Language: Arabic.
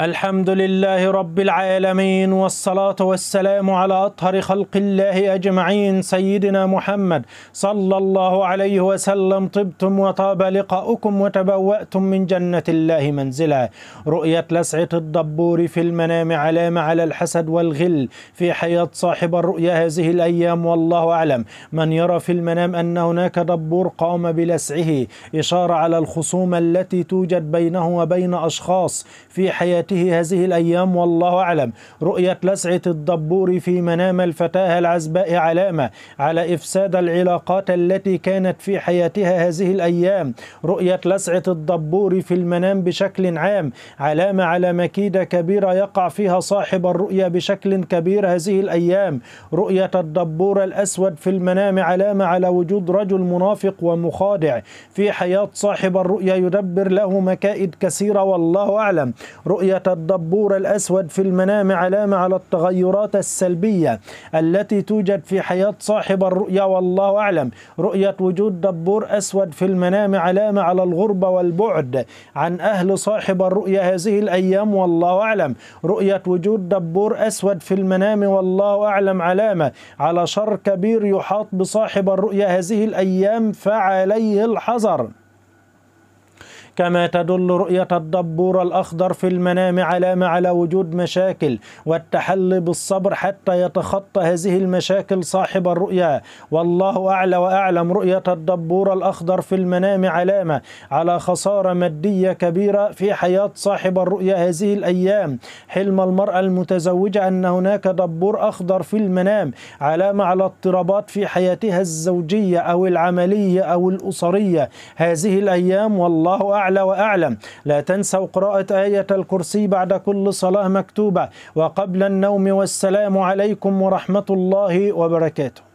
الحمد لله رب العالمين والصلاة والسلام على أطهر خلق الله أجمعين سيدنا محمد صلى الله عليه وسلم طبتم وطاب لقاؤكم وتبوأتم من جنة الله منزلا رؤية لسعة الدبور في المنام علامة على الحسد والغل في حياة صاحب الرؤيا هذه الأيام والله أعلم من يرى في المنام أن هناك دبور قام بلسعه إشارة على الخصومة التي توجد بينه وبين أشخاص في حياة حياته هذه الأيام والله أعلم رؤية لسعة الدبور في منام الفتاة العزباء علامة على إفساد العلاقات التي كانت في حياتها هذه الأيام رؤية لسعة الدبور في المنام بشكل عام علامة على مكيدة كبيرة يقع فيها صاحب الرؤية بشكل كبير هذه الأيام رؤية الدبور الأسود في المنام علامة على وجود رجل منافق ومخادع في حياة صاحب الرؤية يدبر له مكائد كثيرة والله أعلم رؤية الدبور الأسود في المنام علامة على التغيرات السلبية التي توجد في حياة صاحب الرؤيا والله أعلم رؤية وجود دبور أسود في المنام علامة على الغربة والبعد عن أهل صاحب الرؤيا هذه الأيام والله أعلم رؤية وجود دبور أسود في المنام والله أعلم علامة على شر كبير يحاط بصاحب الرؤيا هذه الأيام فعليه الحذر كما تدل رؤية الدبور الأخضر في المنام علامة على وجود مشاكل والتحلي بالصبر حتى يتخطى هذه المشاكل صاحب الرؤيا والله أعلى وأعلم رؤية الدبور الأخضر في المنام علامة على خسارة مادية كبيرة في حياة صاحب الرؤيا هذه الأيام حلم المرأة المتزوجة أن هناك دبور أخضر في المنام علامة على اضطرابات في حياتها الزوجية أو العملية أو الأسرية هذه الأيام والله أعلم أعلى وأعلم لا تنسوا قراءة آية الكرسي بعد كل صلاة مكتوبة وقبل النوم والسلام عليكم ورحمة الله وبركاته